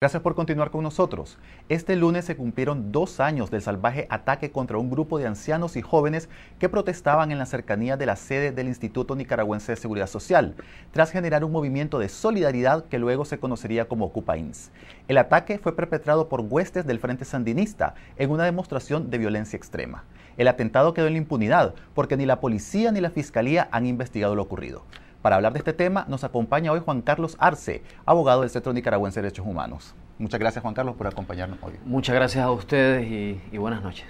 Gracias por continuar con nosotros. Este lunes se cumplieron dos años del salvaje ataque contra un grupo de ancianos y jóvenes que protestaban en la cercanía de la sede del Instituto Nicaragüense de Seguridad Social, tras generar un movimiento de solidaridad que luego se conocería como Ocupains. El ataque fue perpetrado por huestes del Frente Sandinista en una demostración de violencia extrema. El atentado quedó en la impunidad porque ni la policía ni la fiscalía han investigado lo ocurrido. Para hablar de este tema nos acompaña hoy Juan Carlos Arce, abogado del Centro Nicaragüense de Derechos Humanos. Muchas gracias Juan Carlos por acompañarnos hoy. Muchas gracias a ustedes y, buenas noches.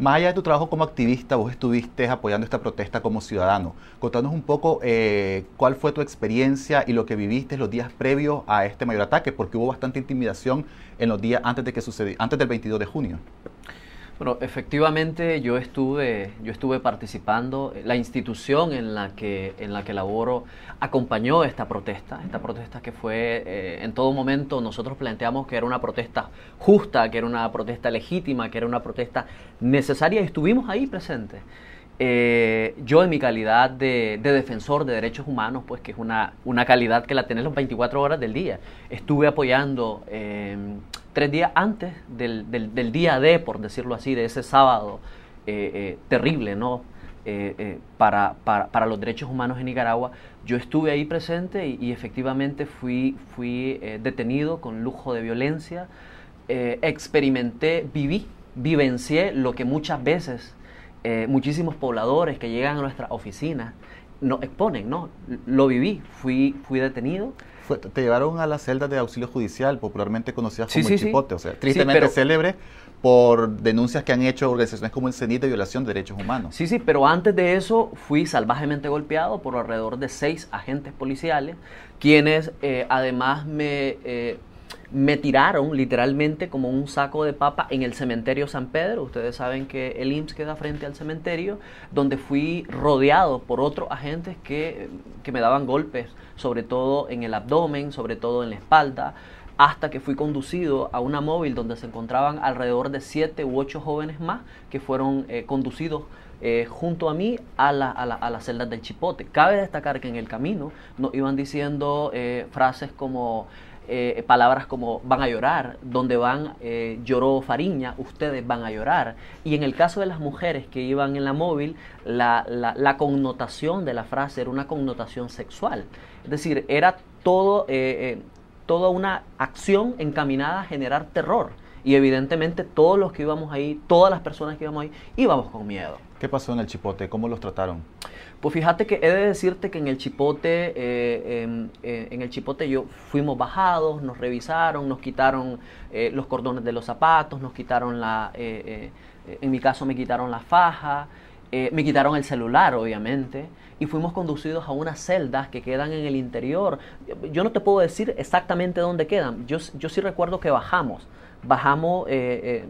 Más allá de tu trabajo como activista, vos estuviste apoyando esta protesta como ciudadano. Contanos un poco eh, cuál fue tu experiencia y lo que viviste los días previos a este mayor ataque, porque hubo bastante intimidación en los días antes, de que antes del 22 de junio. Bueno, efectivamente yo estuve, yo estuve participando, la institución en la que, en la que laboro acompañó esta protesta, esta protesta que fue eh, en todo momento nosotros planteamos que era una protesta justa, que era una protesta legítima, que era una protesta necesaria estuvimos ahí presentes. Eh, yo en mi calidad de, defensor de derechos humanos, pues que es una, calidad que la tenés las 24 horas del día, estuve apoyando eh, tres días antes del, día D, por decirlo así, de ese sábado eh, eh, terrible, ¿no? Eh, para, los derechos humanos en Nicaragua. Yo estuve ahí presente y, efectivamente fui, fui detenido con lujo de violencia, experimenté, viví, vivencié lo que muchas veces muchísimos pobladores que llegan a nuestra oficina nos exponen, ¿no? Lo viví, fui, fui detenido te llevaron a la celda de auxilio judicial, popularmente conocida como el chipote, o sea, tristemente célebre por denuncias que han hecho organizaciones como el CENIT de violación de derechos humanos. Sí, sí, pero antes de eso fui salvajemente golpeado por alrededor de seis agentes policiales, quienes eh, además me... Eh, me tiraron literalmente como un saco de papa en el cementerio San Pedro. Ustedes saben que el IMSS queda frente al cementerio, donde fui rodeado por otros agentes que, me daban golpes, sobre todo en el abdomen, sobre todo en la espalda hasta que fui conducido a una móvil donde se encontraban alrededor de siete u ocho jóvenes más que fueron eh, conducidos eh, junto a mí a, la, a, la, a, las celdas del Chipote. Cabe destacar que en el camino nos iban diciendo eh, frases como eh, palabras como van a llorar, donde van eh, lloró Fariña, ustedes van a llorar. Y en el caso de las mujeres que iban en la móvil, la, la, connotación de la frase era una connotación sexual. Es decir, era todo, eh, toda una acción encaminada a generar terror. Y evidentemente todos los que íbamos ahí, todas las personas que íbamos ahí, íbamos con miedo. ¿Qué pasó en el Chipote? ¿Cómo los trataron? Pues fíjate que he de decirte que en el Chipote, eh, em, eh, en, el Chipote yo fuimos bajados, nos revisaron, nos quitaron eh, los cordones de los zapatos, nos quitaron la, en mi caso me quitaron la faja, me quitaron el celular, obviamente y fuimos conducidos a unas celdas que quedan en el interior. Yo no te puedo decir exactamente dónde quedan, yo, yo sí recuerdo que bajamos bajamos, eh, eh,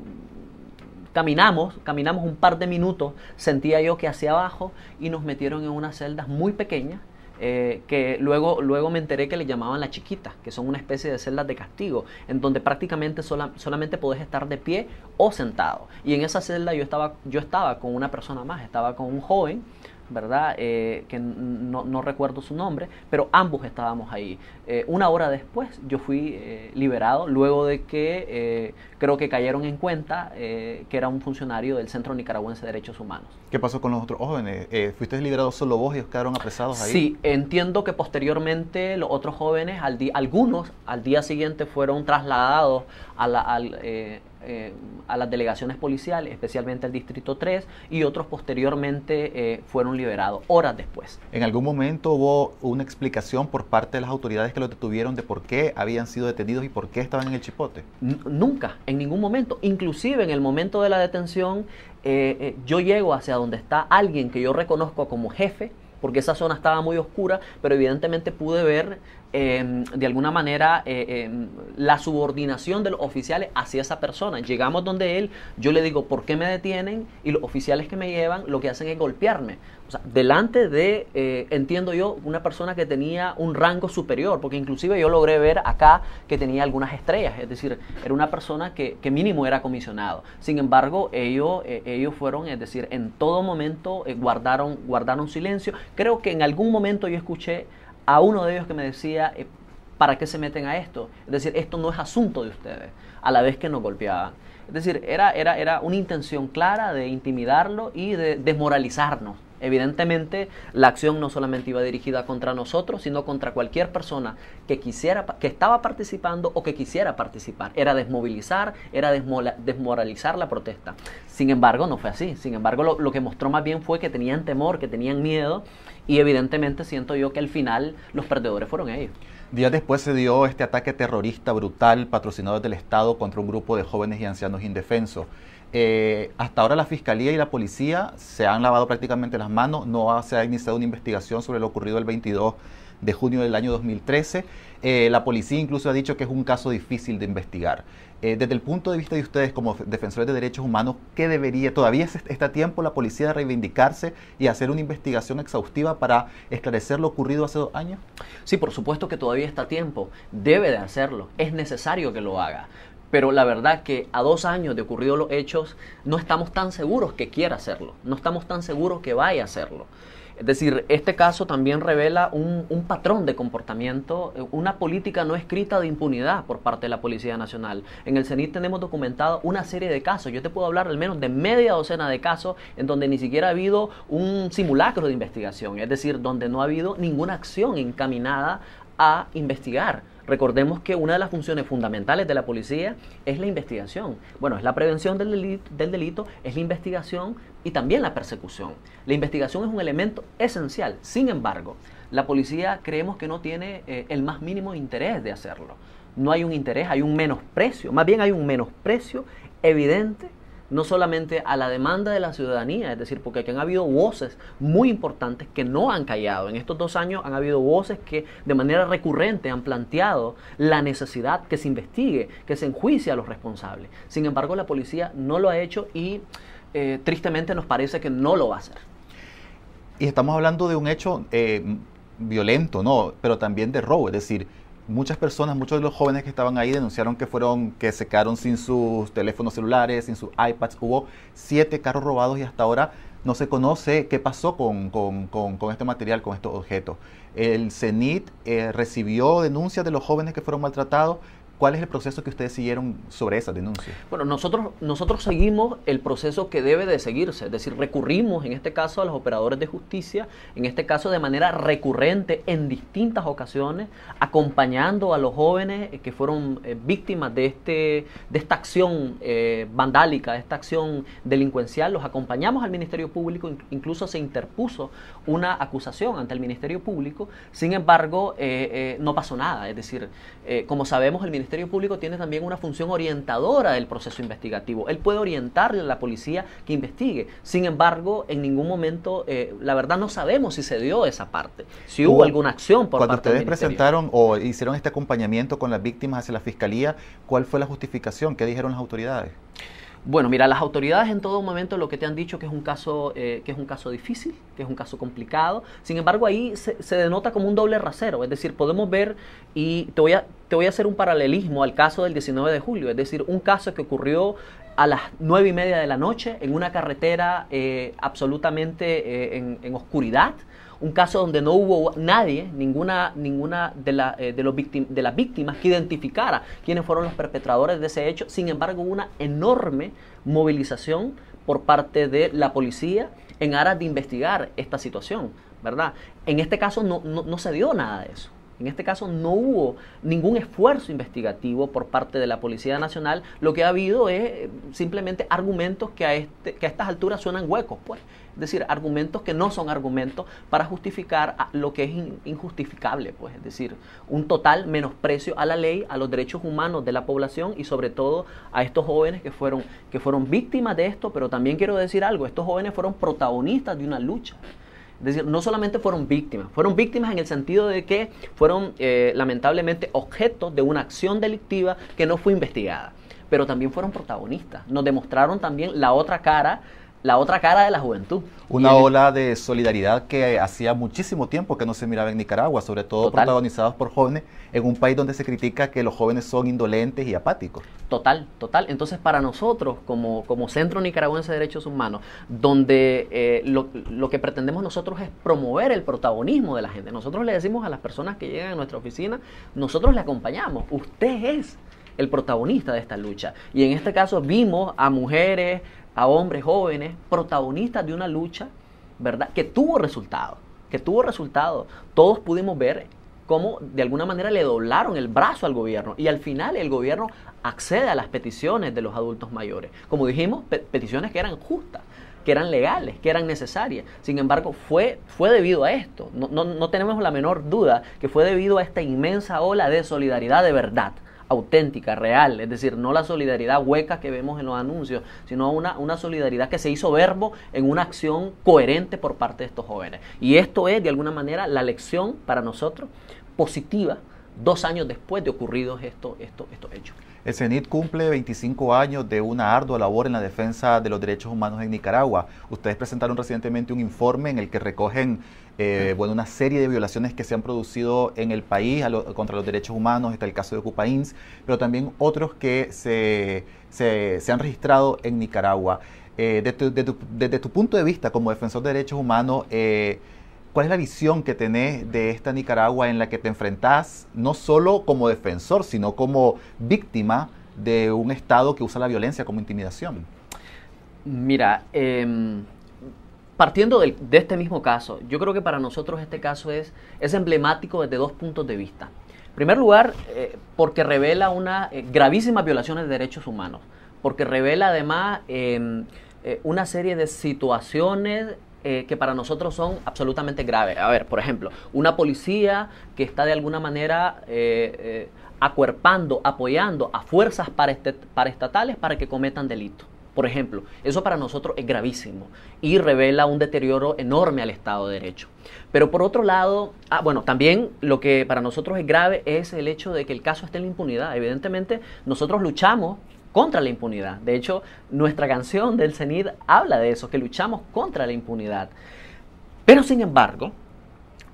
caminamos, caminamos un par de minutos, sentía yo que hacia abajo y nos metieron en unas celdas muy pequeñas. Eh, que luego, luego me enteré que le llamaban las chiquita, que son una especie de celdas de castigo, en donde prácticamente solamente podés estar de pie o sentado. Y en esa celda yo estaba, yo estaba con una persona más, estaba con un joven, ¿verdad? Eh, que no, recuerdo su nombre, pero ambos estábamos ahí. Eh, una hora después yo fui eh, liberado, luego de que creo que cayeron en cuenta que era un funcionario del Centro Nicaragüense de Derechos Humanos. ¿Qué pasó con los otros jóvenes? ¿Fuiste liberados solo vos y os quedaron apresados ahí? Sí, entiendo que posteriormente los otros jóvenes, algunos al día siguiente fueron trasladados a la... Al, eh, a las delegaciones policiales, especialmente al Distrito 3, y otros posteriormente eh, fueron liberados horas después. ¿En algún momento hubo una explicación por parte de las autoridades que los detuvieron de por qué habían sido detenidos y por qué estaban en el chipote? nunca, en ningún momento. Inclusive en el momento de la detención, eh, yo llego hacia donde está alguien que yo reconozco como jefe, porque esa zona estaba muy oscura, pero evidentemente pude ver Em, de alguna manera eh, em, la subordinación de los oficiales hacia esa persona. Llegamos donde él, yo le digo, ¿por qué me detienen? Y los oficiales que me llevan lo que hacen es golpearme. sea, delante de, eh, entiendo yo, una persona que tenía un rango superior, porque inclusive yo logré ver acá que tenía algunas estrellas, es decir, era una persona que, mínimo era comisionado. Sin embargo, ellos, eh, ellos fueron, es decir, en todo momento guardaron, guardaron silencio. Creo que en algún momento yo escuché a uno de ellos que me decía, eh, ¿para qué se meten a esto? Es decir, esto no es asunto de ustedes, a la vez que nos golpeaban. Es decir, era, era, era una intención clara de intimidarlo y de desmoralizarnos. Evidentemente, la acción no solamente iba dirigida contra nosotros, sino contra cualquier persona que quisiera, que estaba participando o que quisiera participar. Era desmovilizar, era desmoralizar la protesta. Sin embargo, no fue así. Sin embargo, lo, lo que mostró más bien fue que tenían temor, que tenían miedo, y evidentemente siento yo que al final los perdedores fueron ellos. Días después se dio este ataque terrorista brutal patrocinado del Estado contra un grupo de jóvenes y ancianos indefensos. Eh, hasta ahora la Fiscalía y la Policía se han lavado prácticamente las manos, no se ha iniciado una investigación sobre lo ocurrido el 22 de junio del año 2013. Eh, la policía incluso ha dicho que es un caso difícil de investigar. Eh, desde el punto de vista de ustedes como defensores de derechos humanos, ¿qué debería, todavía está a tiempo la policía de reivindicarse y hacer una investigación exhaustiva para esclarecer lo ocurrido hace dos años? Sí, por supuesto que todavía está a tiempo, debe de hacerlo, es necesario que lo haga pero la verdad que a dos años de ocurridos los hechos no estamos tan seguros que quiera hacerlo, no estamos tan seguros que vaya a hacerlo. Es decir, este caso también revela un, patrón de comportamiento, una política no escrita de impunidad por parte de la Policía Nacional. En el CENIT tenemos documentado una serie de casos, yo te puedo hablar al menos de media docena de casos en donde ni siquiera ha habido un simulacro de investigación, es decir, donde no ha habido ninguna acción encaminada a investigar Recordemos que una de las funciones fundamentales de la policía es la investigación. Bueno, es la prevención del delito, es la investigación y también la persecución. La investigación es un elemento esencial. Sin embargo, la policía creemos que no tiene eh, el más mínimo interés de hacerlo. No hay un interés, hay un menosprecio. Más bien hay un menosprecio evidente no solamente a la demanda de la ciudadanía, es decir, porque aquí han habido voces muy importantes que no han callado. En estos dos años han habido voces que de manera recurrente han planteado la necesidad que se investigue, que se enjuicie a los responsables. Sin embargo, la policía no lo ha hecho y eh, tristemente nos parece que no lo va a hacer. Y estamos hablando de un hecho eh, violento, ¿no? Pero también de robo, es decir, muchas personas, muchos de los jóvenes que estaban ahí denunciaron que fueron, que se quedaron sin sus teléfonos celulares, sin sus iPads. Hubo siete carros robados y hasta ahora no se conoce qué pasó con, con este material, con estos objetos. El CENIT eh, recibió denuncias de los jóvenes que fueron maltratados. ¿Cuál es el proceso que ustedes siguieron sobre esa denuncia? Bueno, nosotros, nosotros seguimos el proceso que debe de seguirse, es decir, recurrimos en este caso a los operadores de justicia, en este caso de manera recurrente, en distintas ocasiones, acompañando a los jóvenes eh, que fueron eh, víctimas de, este, de esta acción eh, vandálica, de esta acción delincuencial, los acompañamos al Ministerio Público, incluso se interpuso una acusación ante el Ministerio Público, sin embargo, no pasó nada, es decir, como sabemos, el Ministerio el Ministerio Público tiene también una función orientadora del proceso investigativo. Él puede orientarle a la policía que investigue. Sin embargo, en ningún momento, eh, la verdad, no sabemos si se dio esa parte, si hubo, alguna acción por parte del Cuando ustedes presentaron o hicieron este acompañamiento con las víctimas hacia la fiscalía, ¿cuál fue la justificación? ¿Qué dijeron las autoridades? Bueno, mira, las autoridades en todo momento lo que te han dicho que es un caso, eh, que es un caso difícil, que es un caso complicado. Sin embargo, ahí se, denota como un doble rasero. Es decir, podemos ver, y te voy, a, te voy a hacer un paralelismo al caso del 19 de julio, es decir, un caso que ocurrió a las nueve y media de la noche en una carretera eh, absolutamente eh, en oscuridad un caso donde no hubo nadie, ninguna, ninguna de, eh, de, los de las víctimas que identificara quiénes fueron los perpetradores de ese hecho. Sin embargo, hubo una enorme movilización por parte de la policía en aras de investigar esta situación, ¿verdad? En este caso no se dio nada de eso. En este caso no hubo ningún esfuerzo investigativo por parte de la Policía Nacional. Lo que ha habido es eh, simplemente argumentos que a, este, que a estas alturas suenan huecos, pues. Es decir, argumentos que no son argumentos para justificar lo que es injustificable, pues. Es decir, un total menosprecio a la ley, a los derechos humanos de la población y sobre todo a estos jóvenes que fueron, que fueron víctimas de esto. Pero también quiero decir algo, estos jóvenes fueron protagonistas de una lucha. Es decir, no solamente fueron víctimas, fueron víctimas en el sentido de que fueron eh, lamentablemente objeto de una acción delictiva que no fue investigada, pero también fueron protagonistas, nos demostraron también la otra cara la otra cara de la juventud. Una ola de solidaridad que hacía muchísimo tiempo que no se miraba en Nicaragua, sobre todo protagonizados por jóvenes, en un país donde se critica que los jóvenes son indolentes y apáticos. Total, total. Entonces, para nosotros, como, como Centro Nicaragüense de Derechos Humanos, donde eh, lo, lo, que pretendemos nosotros es promover el protagonismo de la gente, nosotros le decimos a las personas que llegan a nuestra oficina, nosotros le acompañamos, usted es el protagonista de esta lucha. Y en este caso vimos a mujeres, a hombres jóvenes, protagonistas de una lucha, ¿verdad? Que tuvo resultado, que tuvo resultado. Todos pudimos ver cómo de alguna manera le doblaron el brazo al gobierno y al final el gobierno accede a las peticiones de los adultos mayores. Como dijimos, peticiones que eran justas, que eran legales, que eran necesarias. Sin embargo, fue, fue debido a esto. no tenemos la menor duda que fue debido a esta inmensa ola de solidaridad de verdad auténtica, real, es decir, no la solidaridad hueca que vemos en los anuncios, sino una, una solidaridad que se hizo verbo en una acción coherente por parte de estos jóvenes. Y esto es, de alguna manera, la lección para nosotros positiva dos años después de ocurridos estos esto, esto hechos. El CENIT cumple 25 años de una ardua labor en la defensa de los derechos humanos en Nicaragua. Ustedes presentaron recientemente un informe en el que recogen eh, bueno, una serie de violaciones que se han producido en el país contra los derechos humanos, está el caso de Ocupains, pero también otros que se, se, han registrado en Nicaragua. Eh, desde, tu, punto de vista como defensor de derechos humanos, eh, ¿Cuál es la visión que tenés de esta Nicaragua en la que te enfrentás, no solo como defensor, sino como víctima de un Estado que usa la violencia como intimidación? Mira, em, partiendo de, este mismo caso, yo creo que para nosotros este caso es, es emblemático desde dos puntos de vista. En primer lugar, eh, porque revela una eh, gravísima violación de derechos humanos, porque revela además em, eh, una serie de situaciones eh, que para nosotros son absolutamente graves. A ver, por ejemplo, una policía que está de alguna manera eh, eh, acuerpando, apoyando a fuerzas paraestatales este, para que cometan delitos. Por ejemplo, eso para nosotros es gravísimo y revela un deterioro enorme al Estado de Derecho. Pero por otro lado, ah, bueno, también lo que para nosotros es grave es el hecho de que el caso esté en la impunidad. Evidentemente, nosotros luchamos contra la impunidad. De hecho, nuestra canción del CENID habla de eso, que luchamos contra la impunidad. Pero sin embargo,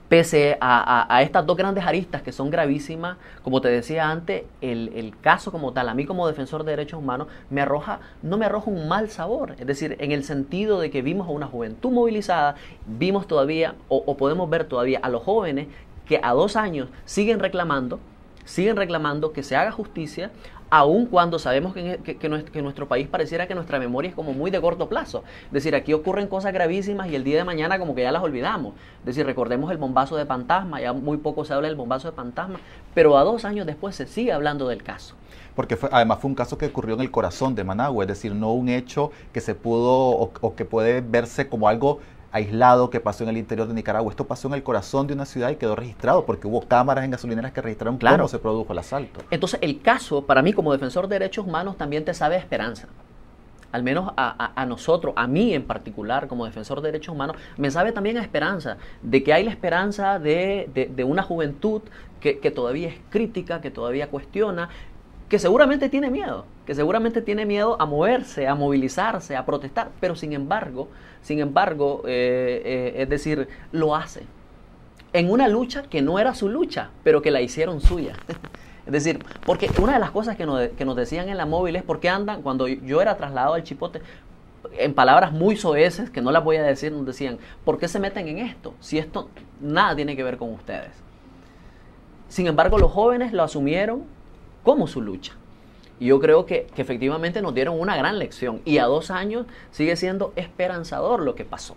pese a, estas dos grandes aristas que son gravísimas, como te decía antes, el, caso como tal, a mí como defensor de derechos humanos, me arroja, no me arroja un mal sabor. Es decir, en el sentido de que vimos a una juventud movilizada, vimos todavía, o, o podemos ver todavía a los jóvenes que a dos años siguen reclamando siguen reclamando que se haga justicia aun cuando sabemos que, e, que, nuestro, país pareciera que nuestra memoria es como muy de corto plazo. Es decir, aquí ocurren cosas gravísimas y el día de mañana como que ya las olvidamos. Es decir, recordemos el bombazo de fantasma, ya muy poco se habla del bombazo de fantasma, pero a dos años después se sigue hablando del caso. Porque además fue un caso que ocurrió en el corazón de Managua, es decir, no un hecho que se pudo o que puede verse como algo aislado que pasó en el interior de Nicaragua. Esto pasó en el corazón de una ciudad y quedó registrado porque hubo cámaras en gasolineras que registraron claro. cómo se produjo el asalto. Entonces, el caso, para mí como defensor de derechos humanos, también te sabe a esperanza. Al menos a, nosotros, a mí en particular, como defensor de derechos humanos, me sabe también a esperanza, de que hay la esperanza de, una juventud que todavía es crítica, que todavía cuestiona, que seguramente tiene miedo que seguramente tiene miedo a moverse, a movilizarse, a protestar, pero sin embargo, sin embargo, eh, eh, es decir, lo hace en una lucha que no era su lucha, pero que la hicieron suya. es decir, porque una de las cosas que nos, que nos decían en la móvil es por qué andan, cuando yo era trasladado al chipote, en palabras muy soeces, que no las voy a decir, nos decían, ¿por qué se meten en esto? Si esto nada tiene que ver con ustedes. Sin embargo, los jóvenes lo asumieron como su lucha. Y yo creo que, efectivamente nos dieron una gran lección y a dos años sigue siendo esperanzador lo que pasó.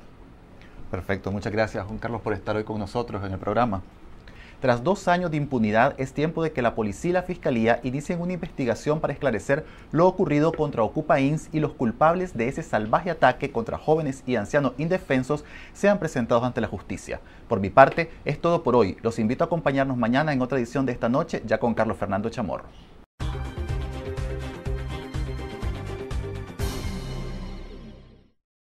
Perfecto, muchas gracias Juan Carlos por estar hoy con nosotros en el programa. Tras dos años de impunidad, es tiempo de que la policía y la fiscalía inicien una investigación para esclarecer lo ocurrido contra Ocupa Ins y los culpables de ese salvaje ataque contra jóvenes y ancianos indefensos sean presentados ante la justicia. Por mi parte, es todo por hoy. Los invito a acompañarnos mañana en otra edición de esta noche, ya con Carlos Fernando Chamorro.